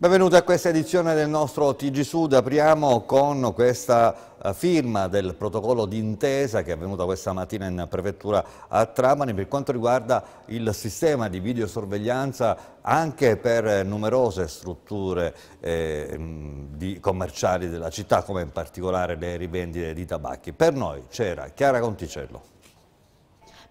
Benvenuti a questa edizione del nostro TG Sud. Apriamo con questa eh, firma del protocollo d'intesa che è avvenuta questa mattina in prefettura a Trapani per quanto riguarda il sistema di videosorveglianza anche per numerose strutture eh, mm, commerciali della città come in particolare le rivendite di tabacchi. Per noi c'era Chiara Conticello.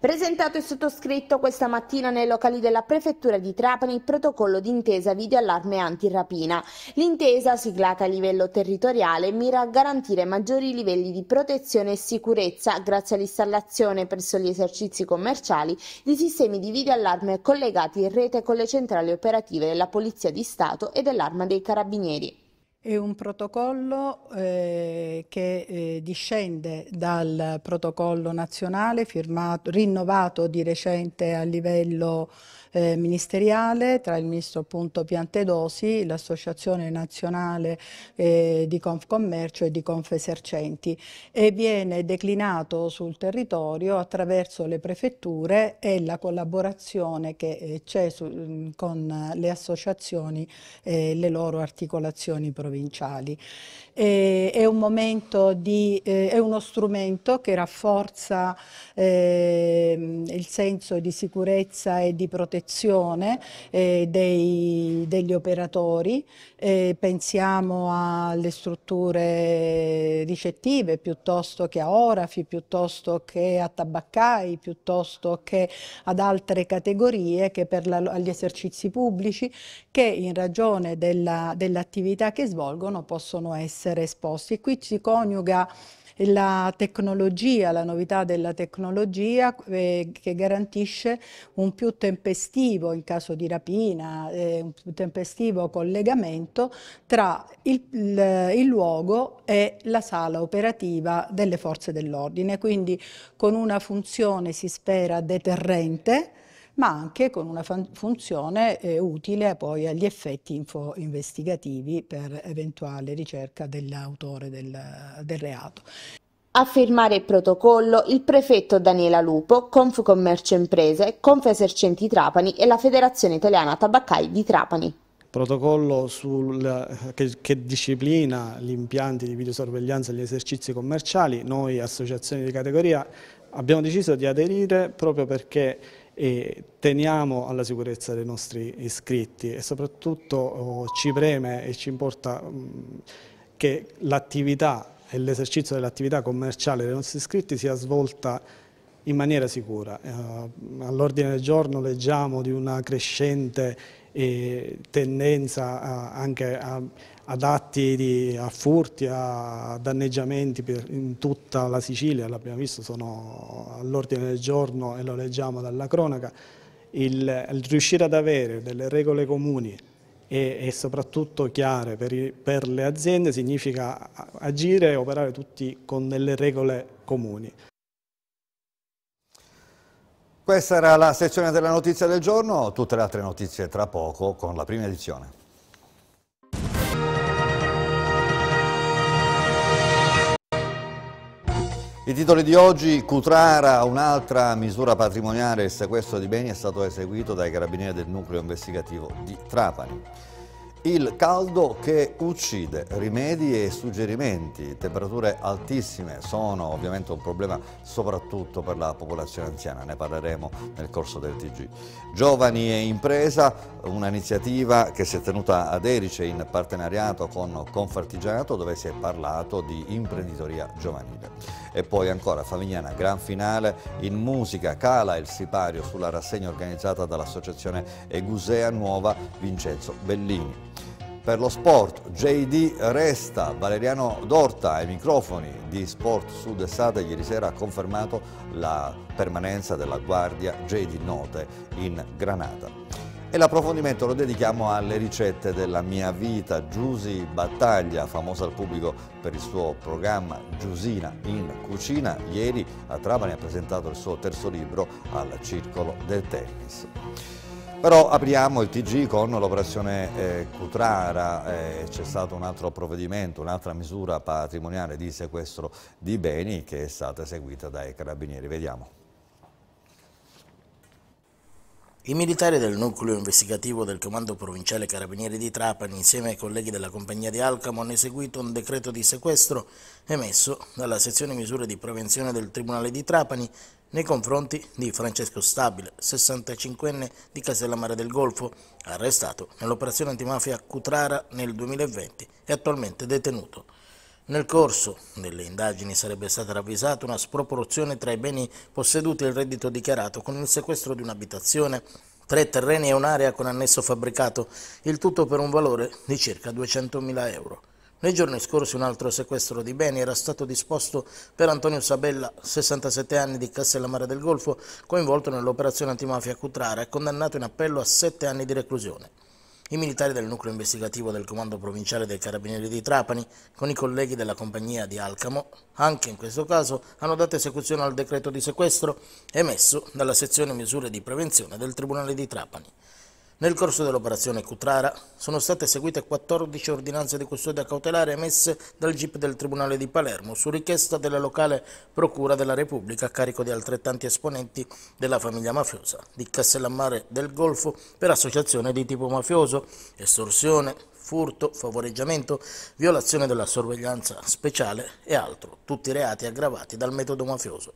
Presentato e sottoscritto questa mattina nei locali della Prefettura di Trapani il protocollo d'intesa videoallarme antirapina. L'intesa, siglata a livello territoriale, mira a garantire maggiori livelli di protezione e sicurezza grazie all'installazione presso gli esercizi commerciali di sistemi di videoallarme collegati in rete con le centrali operative della Polizia di Stato e dell'Arma dei Carabinieri. È un protocollo eh, che eh, discende dal protocollo nazionale firmato, rinnovato di recente a livello eh, ministeriale tra il ministro appunto Piantedosi, l'Associazione Nazionale eh, di Confcommercio e di Confesercenti e viene declinato sul territorio attraverso le prefetture e la collaborazione che eh, c'è con le associazioni e eh, le loro articolazioni provinciali provinciali. Eh, è, un di, eh, è uno strumento che rafforza eh, il senso di sicurezza e di protezione eh, dei, degli operatori. pensiamo alle strutture ricettive piuttosto che a Orafi, piuttosto che a tabaccai, piuttosto che ad altre categorie che per la, gli esercizi pubblici che in ragione dell'attività dell che svolgono svolgono possono essere esposti. E qui si coniuga la tecnologia, la novità della tecnologia eh, che garantisce un più tempestivo, in caso di rapina, eh, un più tempestivo collegamento tra il, il, il, luogo e la sala operativa delle forze dell'ordine, quindi con una funzione si spera deterrente ma anche con una funzione eh, utile poi agli effetti info investigativi per eventuale ricerca dell'autore del, del reato. A firmare il protocollo il prefetto Daniela Lupo, Confcommercio Imprese, Confesercenti Trapani e la Federazione Italiana Tabaccai di Trapani. Protocollo sul, che, che, disciplina gli impianti di videosorveglianza e gli esercizi commerciali, noi associazioni di categoria abbiamo deciso di aderire proprio perché e teniamo alla sicurezza dei nostri iscritti e soprattutto oh, ci preme e ci importa mh, che l'attività e l'esercizio dell'attività commerciale dei nostri iscritti sia svolta in maniera sicura. Eh, All'ordine del giorno leggiamo di una crescente tendenza a, anche a, ad atti di, a furti, a danneggiamenti per, in tutta la Sicilia, l'abbiamo visto, sono all'ordine del giorno e lo leggiamo dalla cronaca, il, il riuscire ad avere delle regole comuni e, e soprattutto chiare per, i, per le aziende significa agire e operare tutti con delle regole comuni. Questa era la sezione della notizia del giorno, tutte le altre notizie tra poco con la prima edizione. I titoli di oggi, Cutrara, un'altra misura patrimoniale, il sequestro di beni è stato eseguito dai carabinieri del nucleo investigativo di Trapani. Il caldo che uccide, rimedi e suggerimenti, temperature altissime sono ovviamente un problema soprattutto per la popolazione anziana, ne parleremo nel corso del TG. Giovani e impresa, un'iniziativa che si è tenuta ad Erice in partenariato con Confartigianato dove si è parlato di imprenditoria giovanile. E poi ancora Favignana, gran finale in musica, cala il sipario sulla rassegna organizzata dall'associazione Egusea Nuova Vincenzo Bellini. Per lo sport, JD resta, Valeriano Dorta ai microfoni di Sport Sud Estate ieri sera ha confermato la permanenza della guardia JD Note in Granata. E l'approfondimento lo dedichiamo alle ricette della mia vita. Giusy Battaglia, famosa al pubblico per il suo programma Giusina in cucina, ieri a Trapani ha presentato il suo terzo libro al Circolo del Tennis. Però apriamo il TG con l'operazione eh, Cutrara, eh, c'è stato un altro provvedimento, un'altra misura patrimoniale di sequestro di beni che è stata eseguita dai carabinieri. Vediamo. I militari del nucleo investigativo del Comando Provinciale Carabinieri di Trapani, insieme ai colleghi della compagnia di Alcamo, hanno eseguito un decreto di sequestro emesso dalla sezione misure di prevenzione del Tribunale di Trapani nei confronti di Francesco Stabile, 65enne di Castellammare del Golfo, arrestato nell'operazione antimafia Cutrara nel 2020 e attualmente detenuto. Nel corso delle indagini sarebbe stata ravvisata una sproporzione tra i beni posseduti e il reddito dichiarato con il sequestro di un'abitazione, tre terreni e un'area con annesso fabbricato, il tutto per un valore di circa 200.000 euro. Nei giorni scorsi un altro sequestro di beni era stato disposto per Antonio Sabella, 67 anni di Castellammare del Golfo, coinvolto nell'operazione antimafia Cutrara e condannato in appello a 7 anni di reclusione. I militari del nucleo investigativo del Comando Provinciale dei Carabinieri di Trapani, con i colleghi della compagnia di Alcamo, anche in questo caso hanno dato esecuzione al decreto di sequestro emesso dalla sezione misure di prevenzione del Tribunale di Trapani. Nel corso dell'operazione Cutrara sono state eseguite 14 ordinanze di custodia cautelare emesse dal GIP del Tribunale di Palermo su richiesta della locale Procura della Repubblica a carico di altrettanti esponenti della famiglia mafiosa di Castellammare del Golfo per associazione di tipo mafioso, estorsione, furto, favoreggiamento, violazione della sorveglianza speciale e altro, tutti reati aggravati dal metodo mafioso.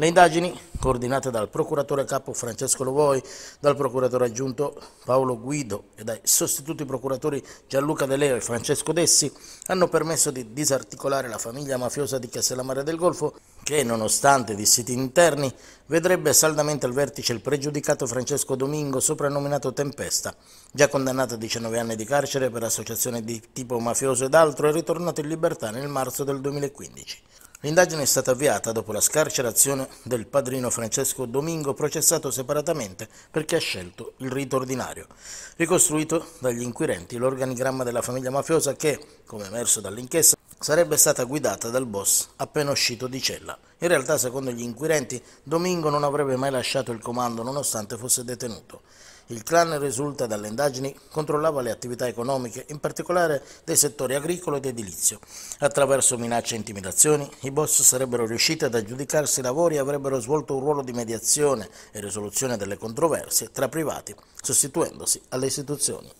Le indagini, coordinate dal procuratore capo Francesco Lovoi, dal procuratore aggiunto Paolo Guido e dai sostituti procuratori Gianluca De Leo e Francesco Dessi, hanno permesso di disarticolare la famiglia mafiosa di Castellammare del Golfo, che nonostante dissiti interni, vedrebbe saldamente al vertice il pregiudicato Francesco Domingo, soprannominato Tempesta, già condannato a 19 anni di carcere per associazione di tipo mafioso ed altro e ritornato in libertà nel marzo del 2015. L'indagine è stata avviata dopo la scarcerazione del padrino Francesco Domingo, processato separatamente perché ha scelto il rito ordinario. Ricostruito dagli inquirenti l'organigramma della famiglia mafiosa che, come emerso dall'inchiesta, sarebbe stata guidata dal boss appena uscito di cella. In realtà, secondo gli inquirenti, Domingo non avrebbe mai lasciato il comando nonostante fosse detenuto. Il clan risulta dalle indagini controllava le attività economiche, in particolare dei settori agricolo ed edilizio. Attraverso minacce e intimidazioni, i boss sarebbero riusciti ad aggiudicarsi i lavori e avrebbero svolto un ruolo di mediazione e risoluzione delle controversie tra privati, sostituendosi alle istituzioni.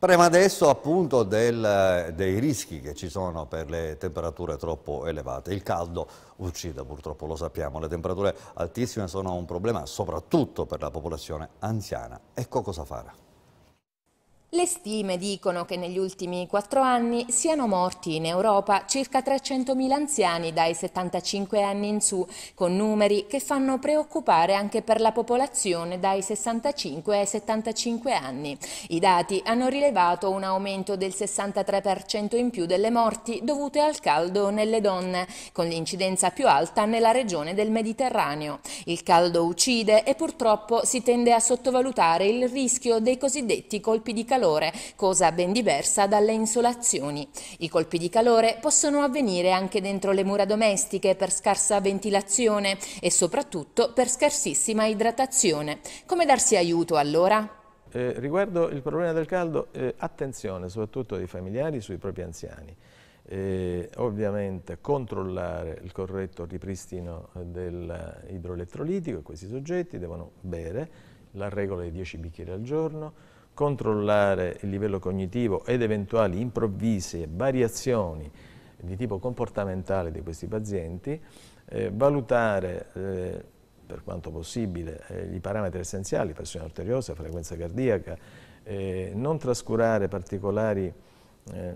Prima adesso appunto del, dei rischi che ci sono per le temperature troppo elevate. Il caldo uccide purtroppo, lo sappiamo, le temperature altissime sono un problema soprattutto per la popolazione anziana. Ecco cosa fare. Le stime dicono che negli ultimi quattro anni siano morti in Europa circa 300.000 anziani dai 75 anni in su, con numeri che fanno preoccupare anche per la popolazione dai 65 ai 75 anni. I dati hanno rilevato un aumento del 63% in più delle morti dovute al caldo nelle donne, con l'incidenza più alta nella regione del Mediterraneo. Il caldo uccide e purtroppo si tende a sottovalutare il rischio dei cosiddetti colpi di calore calore, cosa ben diversa dalle insolazioni. I colpi di calore possono avvenire anche dentro le mura domestiche per scarsa ventilazione e soprattutto per scarsissima idratazione. Come darsi aiuto allora? Eh, riguardo il problema del caldo, eh, attenzione soprattutto ai familiari, sui propri anziani. Eh, ovviamente controllare il corretto ripristino eh, dell'idroelettrolitico, questi soggetti devono bere la regola dei 10 bicchieri al giorno, controllare il livello cognitivo ed eventuali improvvise variazioni di tipo comportamentale di questi pazienti, eh, valutare eh, per quanto possibile eh, i parametri essenziali, pressione arteriosa, frequenza cardiaca, eh, non trascurare particolari eh,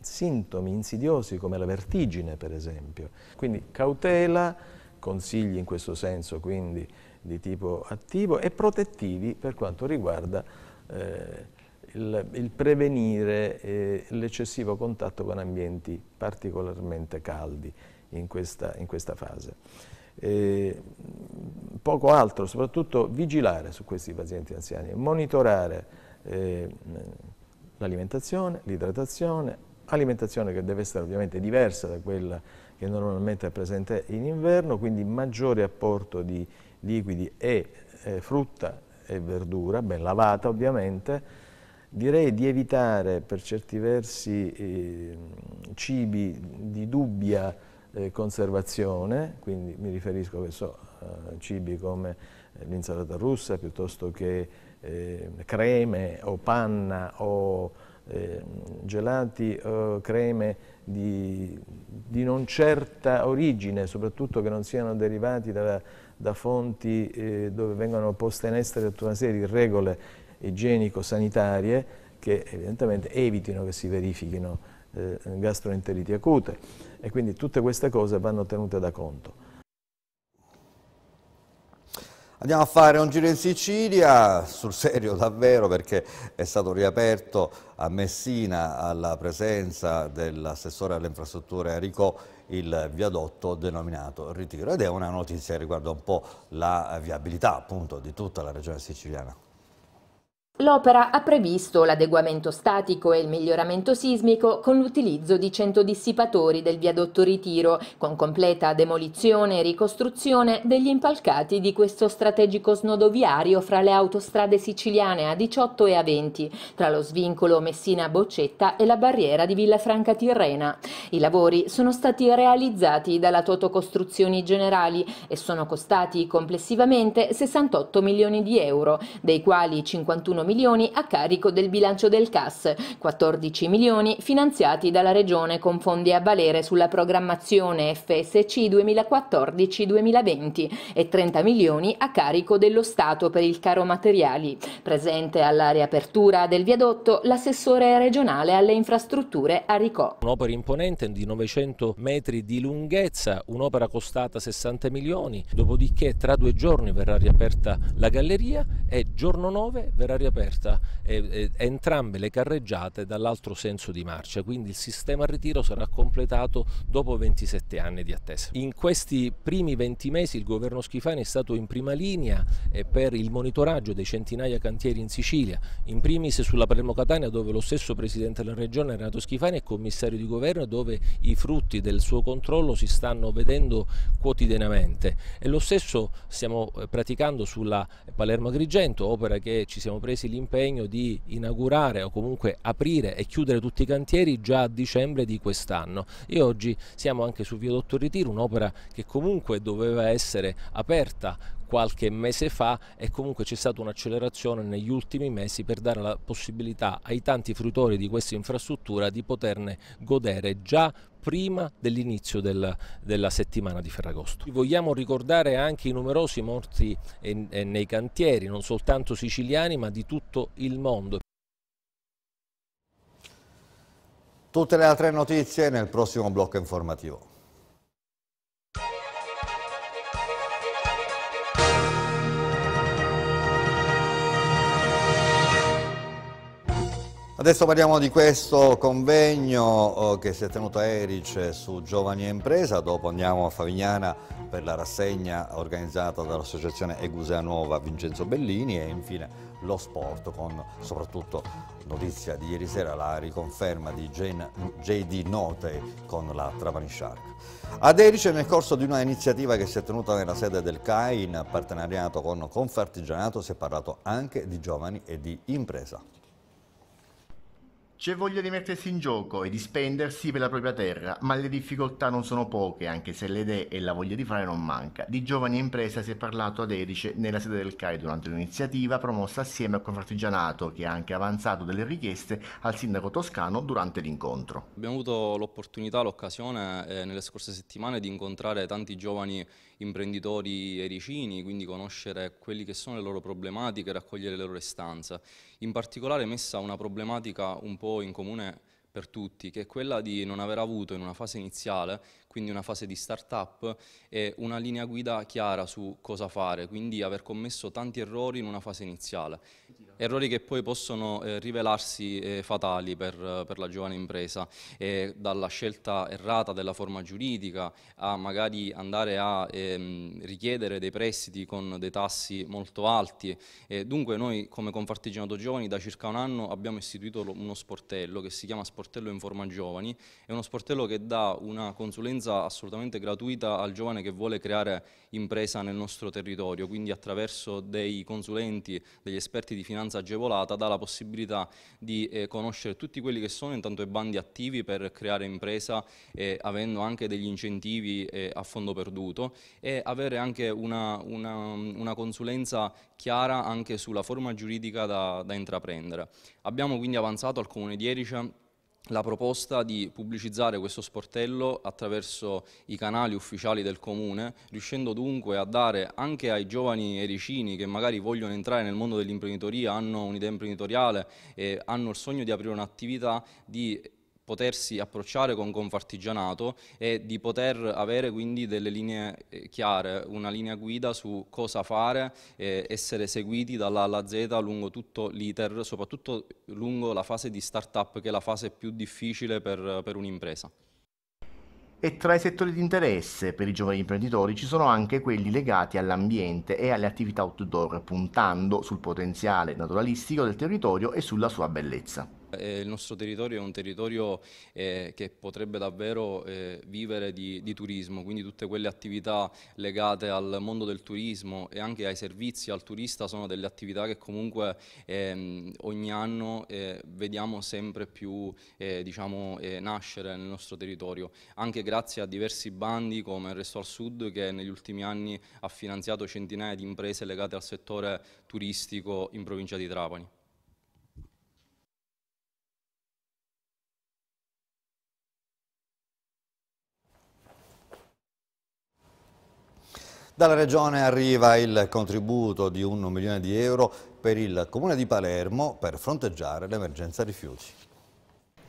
sintomi insidiosi come la vertigine per esempio. Quindi cautela, consigli in questo senso quindi di tipo attivo e protettivi per quanto riguarda eh, il, il, prevenire eh, l'eccessivo contatto con ambienti particolarmente caldi in questa, in questa fase. Eh, poco altro, soprattutto vigilare su questi pazienti anziani, monitorare eh, l'alimentazione, l'idratazione, alimentazione che deve essere ovviamente diversa da quella che normalmente è presente in inverno, quindi maggiore apporto di liquidi e eh, frutta e verdura, ben lavata ovviamente, direi di evitare per certi versi eh, cibi di dubbia eh, conservazione, quindi mi riferisco so, a eh, cibi come eh, l'insalata russa piuttosto che ehm, creme o panna o eh, gelati, eh, creme di, di, non certa origine, soprattutto che non siano derivati da, da fonti eh, dove vengono poste in essere tutta una serie di regole igienico-sanitarie che evidentemente evitino che si verifichino eh, gastroenteriti acute e quindi tutte queste cose vanno tenute da conto. Andiamo a fare un giro in Sicilia, sul serio davvero, perché è stato riaperto a Messina alla presenza dell'assessore alle infrastrutture Aricò il viadotto denominato Ritiro ed è una notizia riguardo un po' la viabilità appunto di tutta la regione siciliana. L'opera ha previsto l'adeguamento statico e il miglioramento sismico con l'utilizzo di 100 dissipatori del viadotto Ritiro, con completa demolizione e ricostruzione degli impalcati di questo strategico snodo viario fra le autostrade siciliane A18 e A20, tra lo svincolo Messina-Boccetta e la barriera di Villafranca Tirrena. I lavori sono stati realizzati dalla Toto Costruzioni Generali e sono costati complessivamente 68 milioni di euro, dei quali 51 milioni a carico del bilancio del CAS, 14 milioni finanziati dalla Regione con fondi a valere sulla programmazione FSC 2014-2020 e 30 milioni a carico dello Stato per il caro materiali. Presente alla riapertura del viadotto l'assessore regionale alle infrastrutture Aricò. Un'opera imponente di 900 metri di lunghezza, un'opera costata 60 milioni, dopodiché tra due giorni verrà riaperta la galleria e giorno 9 verrà riaperta aperta e, e, entrambe le carreggiate dall'altro senso di marcia, quindi il sistema ritiro sarà completato dopo 27 anni di attesa. In questi primi 20 mesi il governo Schifani è stato in prima linea eh, per il monitoraggio dei centinaia cantieri in Sicilia, in primis sulla Palermo Catania dove lo stesso Presidente della Regione Renato Schifani è commissario di governo e dove i frutti del suo controllo si stanno vedendo quotidianamente e lo stesso stiamo eh, praticando sulla Palermo Agrigento, opera che ci siamo presi presi l'impegno di inaugurare o comunque aprire e chiudere tutti i cantieri già a dicembre di quest'anno e oggi siamo anche su Via Viadotto Ritiro, un'opera che comunque doveva essere aperta qualche mese fa e comunque c'è stata un'accelerazione negli ultimi mesi per dare la possibilità ai tanti fruitori di questa infrastruttura di poterne godere già prima dell'inizio della, della, settimana di Ferragosto. Vogliamo ricordare anche i numerosi morti nei cantieri, non soltanto siciliani ma di tutto il mondo. Tutte le altre notizie nel prossimo blocco informativo. Adesso parliamo di questo convegno eh, che si è tenuto a Erice su Giovani e Impresa, dopo andiamo a Favignana per la rassegna organizzata dall'associazione Egusea Nuova Vincenzo Bellini e infine lo sport con soprattutto notizia di ieri sera la riconferma di JD Note con la Travani Shark. Ad Erice nel corso di una iniziativa che si è tenuta nella sede del CAI in partenariato con Confartigianato si è parlato anche di giovani e di impresa. C'è voglia di mettersi in gioco e di spendersi per la propria terra, ma le difficoltà non sono poche, anche se le idee e la voglia di fare non manca. Di giovani e impresa si è parlato ad Erice nella sede del CAI durante un'iniziativa promossa assieme a Confartigianato, che ha anche avanzato delle richieste al sindaco toscano durante l'incontro. Abbiamo avuto l'opportunità, l'occasione eh, nelle scorse settimane di incontrare tanti giovani imprenditori ericini, quindi conoscere quelle che sono le loro problematiche e raccogliere le loro istanze. In particolare messa una problematica un po' in comune per tutti, che è quella di non aver avuto in una fase iniziale quindi una fase di start-up e una linea guida chiara su cosa fare, quindi aver commesso tanti errori in una fase iniziale. Errori che poi possono eh, rivelarsi eh, fatali per, per, la giovane impresa, eh, dalla scelta errata della forma giuridica a magari andare a ehm, richiedere dei prestiti con dei tassi molto alti. Eh, dunque noi come Confartigianato Giovani da circa un anno abbiamo istituito uno sportello che si chiama Sportello Informa Giovani, è uno sportello che dà una consulenza assistenza assolutamente gratuita al giovane che vuole creare impresa nel nostro territorio, quindi attraverso dei consulenti, degli esperti di finanza agevolata dà la possibilità di eh, conoscere tutti quelli che sono intanto i bandi attivi per creare impresa eh, avendo anche degli incentivi eh, a fondo perduto e avere anche una, una, una, consulenza chiara anche sulla forma giuridica da, da intraprendere. Abbiamo quindi avanzato al Comune di Erice la proposta di pubblicizzare questo sportello attraverso i canali ufficiali del comune, riuscendo dunque a dare anche ai giovani ericini che magari vogliono entrare nel mondo dell'imprenditoria, hanno un'idea imprenditoriale e hanno il sogno di aprire un'attività, di potersi approcciare con confartigianato e di poter avere quindi delle linee eh, chiare, una linea guida su cosa fare, eh, essere seguiti dalla A alla Z lungo tutto l'iter, soprattutto lungo la fase di startup che è la fase più difficile per, per un'impresa. E tra i settori di interesse per i giovani imprenditori ci sono anche quelli legati all'ambiente e alle attività outdoor, puntando sul potenziale naturalistico del territorio e sulla sua bellezza. Eh, il nostro territorio è un territorio eh, che potrebbe davvero eh, vivere di, di turismo, quindi tutte quelle attività legate al mondo del turismo e anche ai servizi al turista sono delle attività che comunque ehm, ogni anno eh, vediamo sempre più eh, diciamo, eh, nascere nel nostro territorio, anche grazie a diversi bandi come il Resto al Sud che negli ultimi anni ha finanziato centinaia di imprese legate al settore turistico in provincia di Trapani. Dalla Regione arriva il contributo di 1 milione di euro per il Comune di Palermo per fronteggiare l'emergenza rifiuti.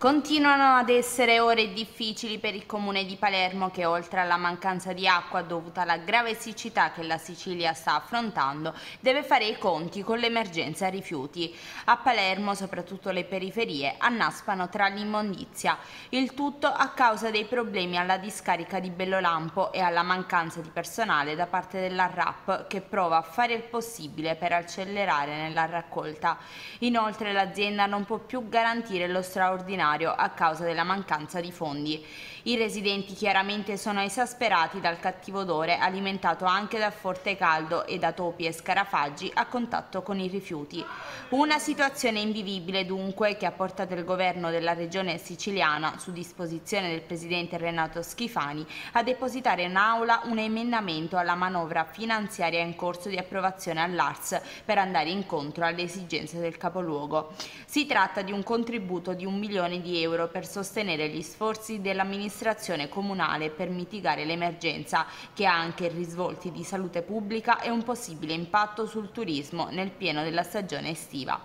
Continuano ad essere ore difficili per il comune di Palermo che oltre alla mancanza di acqua dovuta alla grave siccità che la Sicilia sta affrontando deve fare i conti con l'emergenza rifiuti. A Palermo soprattutto le periferie annaspano tra l'immondizia, il tutto a causa dei problemi alla discarica di Bellolampo e alla mancanza di personale da parte della RAP che prova a fare il possibile per accelerare nella raccolta. Inoltre l'azienda non può più garantire lo straordinario straordinario a causa della mancanza di fondi. I residenti chiaramente sono esasperati dal cattivo odore alimentato anche dal forte caldo e da topi e scarafaggi a contatto con i rifiuti. Una situazione invivibile dunque che ha portato il governo della regione siciliana, su disposizione del presidente Renato Schifani, a depositare in aula un emendamento alla manovra finanziaria in corso di approvazione all'ARS per andare incontro alle esigenze del capoluogo. Si tratta di un contributo di un milione di euro per sostenere gli sforzi dell'amministrazione amministrazione comunale per mitigare l'emergenza che ha anche risvolti di salute pubblica e un possibile impatto sul turismo nel pieno della stagione estiva.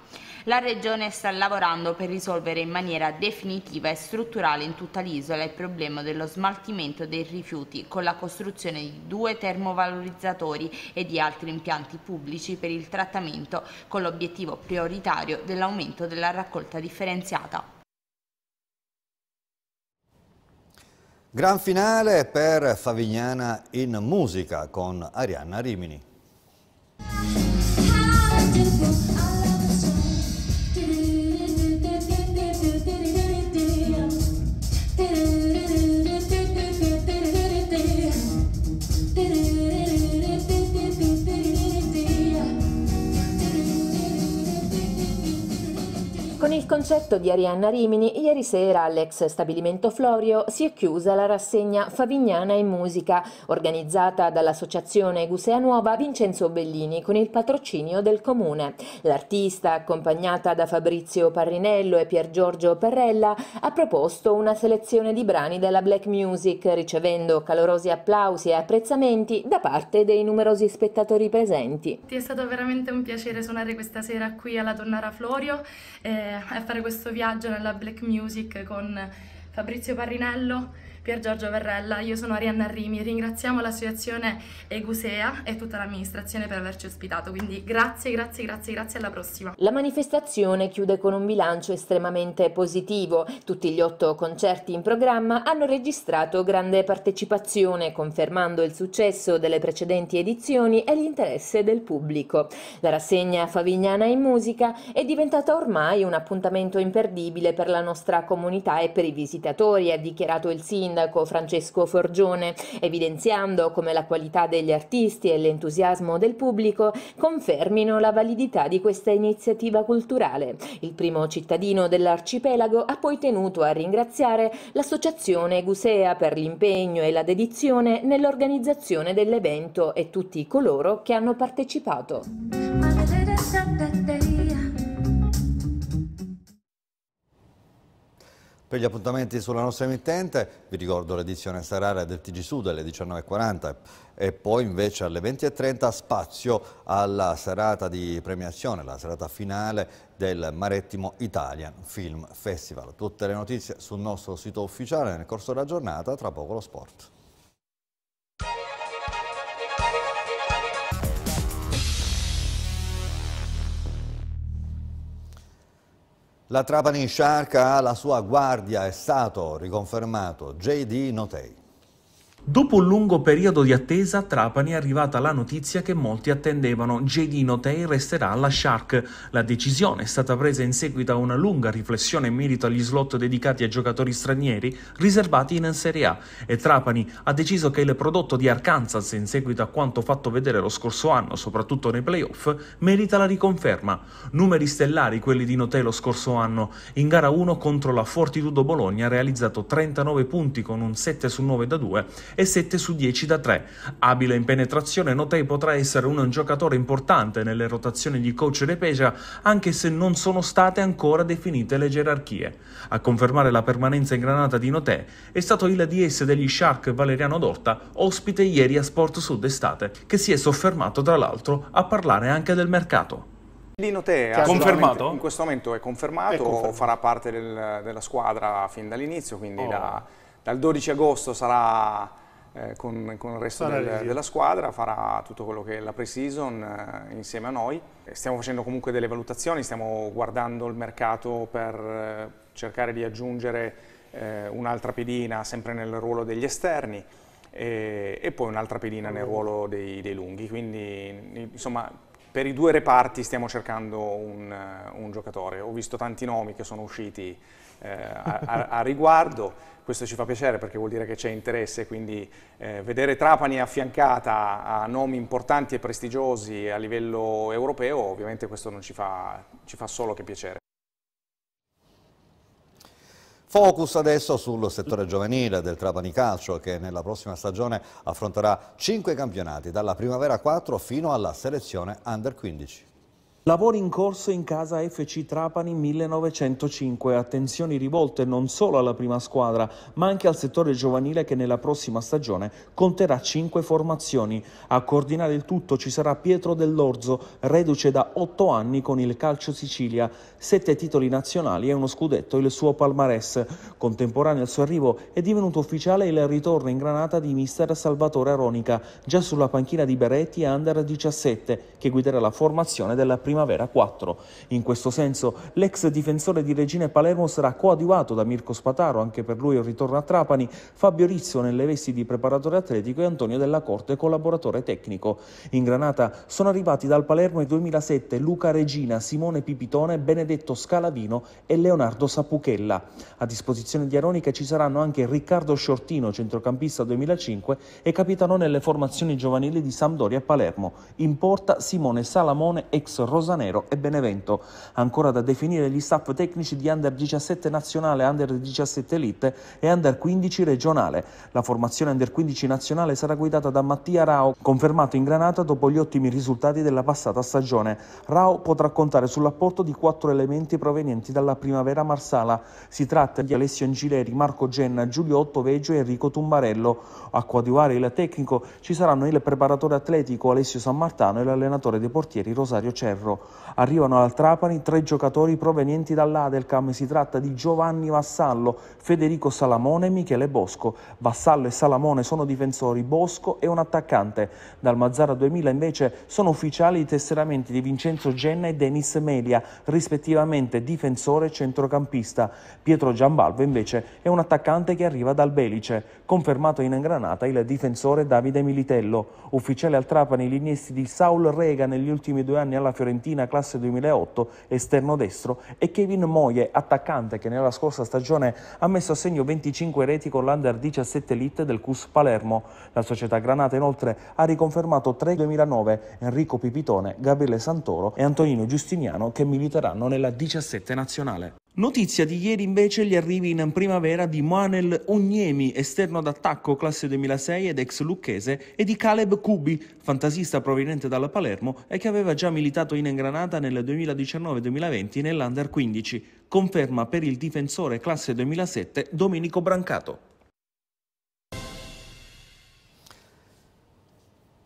La Regione sta lavorando per risolvere in maniera definitiva e strutturale in tutta l'isola il problema dello smaltimento dei rifiuti con la costruzione di due termovalorizzatori e di altri impianti pubblici per il trattamento con l'obiettivo prioritario dell'aumento della raccolta differenziata. Gran finale per Favignana in musica con Arianna Rimini. concerto di Arianna Rimini, ieri sera all'ex stabilimento Florio si è chiusa la rassegna Favignana in musica, organizzata dall'associazione Gusea Nuova Vincenzo Bellini con il patrocinio del comune. L'artista, accompagnata da Fabrizio Parrinello e Pier Giorgio Perrella, ha proposto una selezione di brani della black music, ricevendo calorosi applausi e apprezzamenti da parte dei numerosi spettatori presenti. Ti È stato veramente un piacere suonare questa sera qui alla Tonnara Florio. Eh, fare questo viaggio nella black music con Fabrizio Parrinello Pier Giorgio Verrella, io sono Arianna Rimi, ringraziamo l'associazione Egusea e tutta l'amministrazione per averci ospitato, quindi grazie, grazie, grazie, grazie, alla prossima. La manifestazione chiude con un bilancio estremamente positivo, tutti gli otto concerti in programma hanno registrato grande partecipazione, confermando il successo delle precedenti edizioni e l'interesse del pubblico. La rassegna Favignana in musica è diventata ormai un appuntamento imperdibile per la nostra comunità e per i visitatori, ha dichiarato il sindaco sindaco Francesco Forgione, evidenziando come la qualità degli artisti e l'entusiasmo del pubblico confermino la validità di questa iniziativa culturale. Il primo cittadino dell'arcipelago ha poi tenuto a ringraziare l'associazione Gusea per l'impegno e la dedizione nell'organizzazione dell'evento e tutti coloro che hanno partecipato. Per gli appuntamenti sulla nostra emittente vi ricordo l'edizione serale del TG Sud alle 19.40 e poi invece alle 20.30 spazio alla serata di premiazione, la serata finale del Marettimo Italian Film Festival. Tutte le notizie sul nostro sito ufficiale nel corso della giornata, tra poco lo sport. La Trapani Shark ha la sua guardia, è stato riconfermato JD Notei. Dopo un lungo periodo di attesa, a Trapani è arrivata la notizia che molti attendevano JD Tei resterà alla Shark. La decisione è stata presa in seguito a una lunga riflessione in merito agli slot dedicati a giocatori stranieri riservati in Serie A e Trapani ha deciso che il prodotto di Arkansas, in seguito a quanto fatto vedere lo scorso anno, soprattutto nei playoff, merita la riconferma. Numeri stellari quelli di Notè lo scorso anno. In gara 1 contro la Fortitudo Bologna ha realizzato 39 punti con un 7 su 9 da 2 e 7 su 10 da 3. Abile in penetrazione, Notei potrà essere un giocatore importante nelle rotazioni di coach Repeja, anche se non sono state ancora definite le gerarchie. A confermare la permanenza in granata di Notè è stato il DS degli Shark Valeriano Dorta, ospite ieri a Sport Sud Estate, che si è soffermato tra l'altro a parlare anche del mercato. Di ha cioè, confermato? In questo momento è confermato, è confermato. farà parte del, della squadra fin dall'inizio, quindi oh. da, dal 12 agosto sarà eh, con, con, il resto del, della squadra, farà tutto quello che è la pre-season eh, insieme a noi. Stiamo facendo comunque delle valutazioni, stiamo guardando il mercato per eh, cercare di aggiungere eh, un'altra pedina sempre nel ruolo degli esterni e, e poi un'altra pedina nel ruolo dei, dei lunghi. Quindi insomma per i due reparti stiamo cercando un, eh, un giocatore, ho visto tanti nomi che sono usciti eh, a, a, riguardo, questo ci fa piacere perché vuol dire che c'è interesse, quindi eh, vedere Trapani affiancata a nomi importanti e prestigiosi a livello europeo, ovviamente questo non ci fa, ci fa solo che piacere. Focus adesso sul settore giovanile del Trapani Calcio che nella prossima stagione affronterà 5 campionati dalla Primavera 4 fino alla selezione Under 15. Lavori in corso in casa FC Trapani 1905, attenzioni rivolte non solo alla prima squadra ma anche al settore giovanile che nella prossima stagione conterà cinque formazioni. A coordinare il tutto ci sarà Pietro Dell'Orzo, reduce da otto anni con il Calcio Sicilia, Sette titoli nazionali e uno scudetto il suo palmarès. Contemporaneo al suo arrivo è divenuto ufficiale il ritorno in granata di mister Salvatore Aronica, già sulla panchina di Beretti e Under 17, che guiderà la formazione della prima Primavera 4. In questo senso l'ex difensore di Regina e Palermo sarà coadiuvato da Mirko Spataro, anche per lui il ritorno a Trapani, Fabio Rizzo nelle vesti di preparatore atletico e Antonio Della Corte collaboratore tecnico. In Granata sono arrivati dal Palermo i 2007 Luca Regina, Simone Pipitone, Benedetto Scalavino e Leonardo Sapuchella. A disposizione di Aronica ci saranno anche Riccardo Sciortino, centrocampista 2005 e capitano nelle formazioni giovanili di Sampdoria e Palermo. In porta Simone Salamone, ex Rosario Rosanero e Benevento. Ancora da definire gli staff tecnici di Under 17 nazionale, Under 17 Elite e Under 15 regionale. La formazione Under 15 nazionale sarà guidata da Mattia Rao, confermato in Granata dopo gli ottimi risultati della passata stagione. Rao potrà contare sull'apporto di quattro elementi provenienti dalla primavera marsala. Si tratta di Alessio Angileri, Marco Genna, Giulio Ottoveggio e Enrico Tumbarello. A coadiuvare il tecnico ci saranno il preparatore atletico Alessio San Martano e l'allenatore dei portieri Rosario Cerro. hierro Arrivano al Trapani tre giocatori provenienti dall'Adelcam. Si tratta di Giovanni Vassallo, Federico Salamone e Michele Bosco. Vassallo e Salamone sono difensori, Bosco è un attaccante. Dal Mazzara 2000 invece sono ufficiali i tesseramenti di Vincenzo Genna e Denis Melia, rispettivamente difensore e centrocampista. Pietro Giambalvo invece è un attaccante che arriva dal Belice. Confermato in granata il difensore Davide Militello. Ufficiale al Trapani gli innesti di Saul Rega negli ultimi due anni alla Fiorentina, classe classe 2008, esterno destro, e Kevin Moye, attaccante che nella scorsa stagione ha messo a segno 25 reti con l'Under 17 Elite del CUS Palermo. La società Granata inoltre ha riconfermato 3 2009 Enrico Pipitone, Gabriele Santoro e Antonino Giustiniano che militeranno nella 17 nazionale. Notizia di ieri invece gli arrivi in primavera di Moanel Ognemi, esterno d'attacco classe 2006 ed ex lucchese, e di Caleb Kubi, fantasista proveniente dalla Palermo e che aveva già militato in Granata nel 2019-2020 nell'Under 15. Conferma per il difensore classe 2007 Domenico Brancato.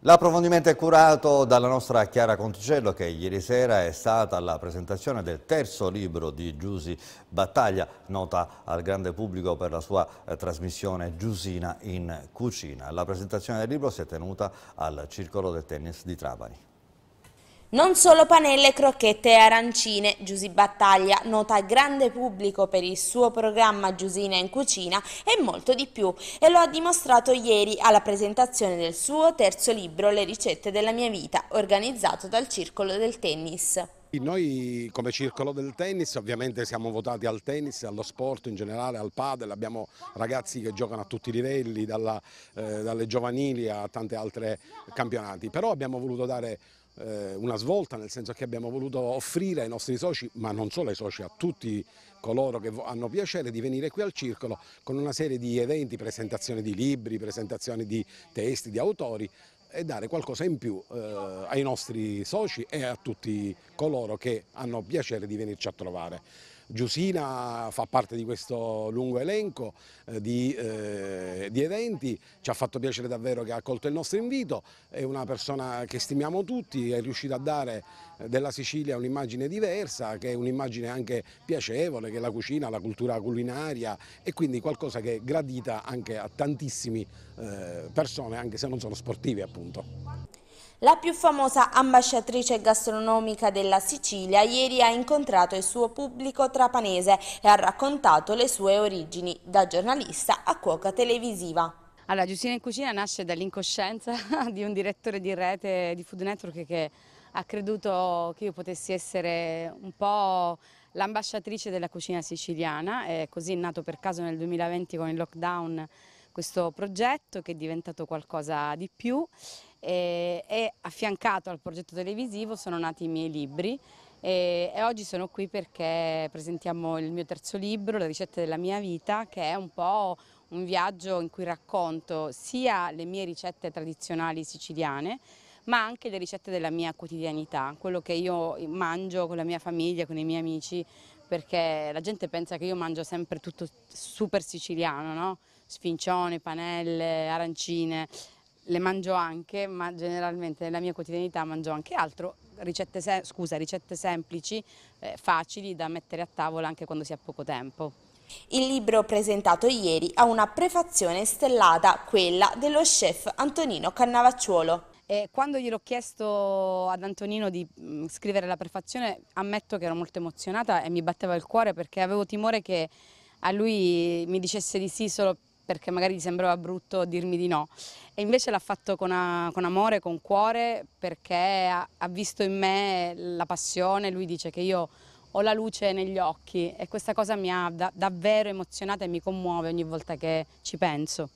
L'approfondimento è curato dalla nostra Chiara Conticello che ieri sera è stata alla presentazione del terzo libro di Giusi Battaglia, nota al grande pubblico per la sua eh, trasmissione Giusina in cucina. La presentazione del libro si è tenuta al Circolo del Tennis di Trapani. Non solo panelle, crocchette e arancine, Giusy Battaglia, nota grande pubblico per il suo programma Giusina in cucina e molto di più e lo ha dimostrato ieri alla presentazione del suo terzo libro Le ricette della mia vita, organizzato dal Circolo del Tennis. Noi come circolo del tennis ovviamente siamo votati al tennis, allo sport in generale, al padel, abbiamo ragazzi che giocano a tutti i livelli, dalla, eh, dalle giovanili a tante altre campionati, però abbiamo voluto dare eh, una svolta nel senso che abbiamo voluto offrire ai nostri soci, ma non solo ai soci, a tutti coloro che hanno piacere di venire qui al circolo con una serie di eventi, presentazioni di libri, presentazioni di testi, di autori e dare qualcosa in più eh, ai nostri soci e a tutti coloro che hanno piacere di venirci a trovare. Giusina fa parte di questo lungo elenco eh, di, eh, di, eventi, ci ha fatto piacere davvero che ha accolto il nostro invito, è una persona che stimiamo tutti, è riuscita a dare eh, della Sicilia un'immagine diversa, che è un'immagine anche piacevole, che è la cucina, la cultura culinaria e quindi qualcosa che è gradita anche a tantissime eh, persone, anche se non sono sportive appunto. La più famosa ambasciatrice gastronomica della Sicilia ieri ha incontrato il suo pubblico trapanese e ha raccontato le sue origini da giornalista a cuoca televisiva. Allora, Giustina in Cucina nasce dall'incoscienza di un direttore di rete di Food Network che ha creduto che io potessi essere un po' l'ambasciatrice della cucina siciliana e così è nato per caso nel 2020 con il lockdown questo progetto che è diventato qualcosa di più e, eh, affiancato al progetto televisivo sono nati i miei libri e, eh, e, oggi sono qui perché presentiamo il mio terzo libro, Le ricette della mia vita, che è un po' un viaggio in cui racconto sia le mie ricette tradizionali siciliane, ma anche le ricette della mia quotidianità, quello che io mangio con la mia famiglia, con i miei amici, perché la gente pensa che io mangio sempre tutto super siciliano, no? sfincione, panelle, arancine, le mangio anche, ma generalmente nella mia quotidianità mangio anche altro, ricette, se scusa, ricette semplici, eh, facili da mettere a tavola anche quando si ha poco tempo. Il libro presentato ieri ha una prefazione stellata, quella dello chef Antonino Cannavacciuolo. E quando gliel'ho chiesto ad Antonino di mm, scrivere la prefazione, ammetto che ero molto emozionata e mi batteva il cuore perché avevo timore che a lui mi dicesse di sì solo per perché magari gli sembrava brutto dirmi di no. E invece l'ha fatto con, a, con, amore, con cuore, perché ha, ha visto in me la passione, lui dice che io ho la luce negli occhi e questa cosa mi ha da davvero emozionata e mi commuove ogni volta che ci penso.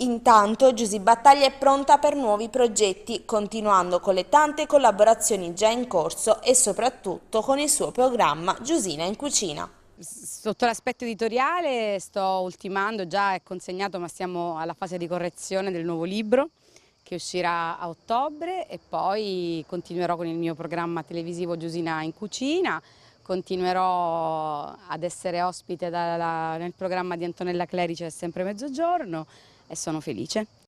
Intanto Giusy Battaglia è pronta per nuovi progetti, continuando con le tante collaborazioni già in corso e soprattutto con il suo programma Giusina in cucina. Sotto l'aspetto editoriale sto ultimando, già è consegnato ma siamo alla fase di correzione del nuovo libro che uscirà a ottobre e poi continuerò con il mio programma televisivo Giusina in cucina, continuerò ad essere ospite da, da, nel programma di Antonella Clerice sempre mezzogiorno e sono felice.